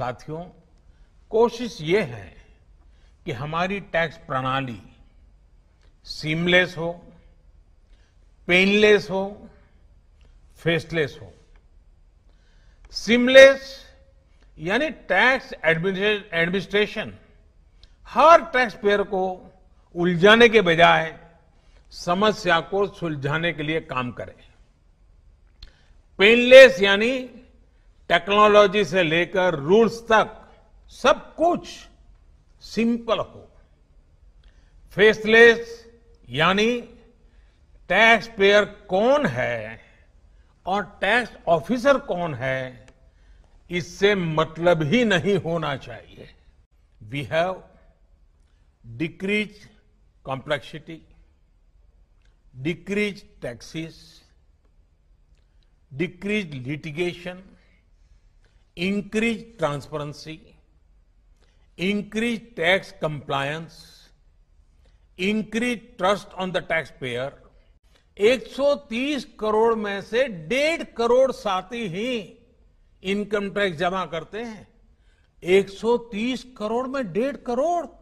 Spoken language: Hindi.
साथियों कोशिश ये है कि हमारी टैक्स प्रणाली सीमलेस हो पेनलेस हो फेसलेस हो सिमलेस यानी टैक्स एडमिनिस्ट्रेशन हर टैक्स पेयर को उलझाने के बजाय समस्या को सुलझाने के लिए काम करे पेनलेस यानी टेक्नोलॉजी से लेकर रूल्स तक सब कुछ सिंपल हो फेसलेस यानी टैक्स पेयर कौन है और टैक्स ऑफिसर कौन है इससे मतलब ही नहीं होना चाहिए we have decrease complexity decrease taxes decrease litigation increase transparency increase tax compliance increase trust on the tax payer 130 crore में से डेढ़ करोड़ साथी ही इनकम टैक्स जमा करते हैं 130 करोड़ में डेढ़ करोड़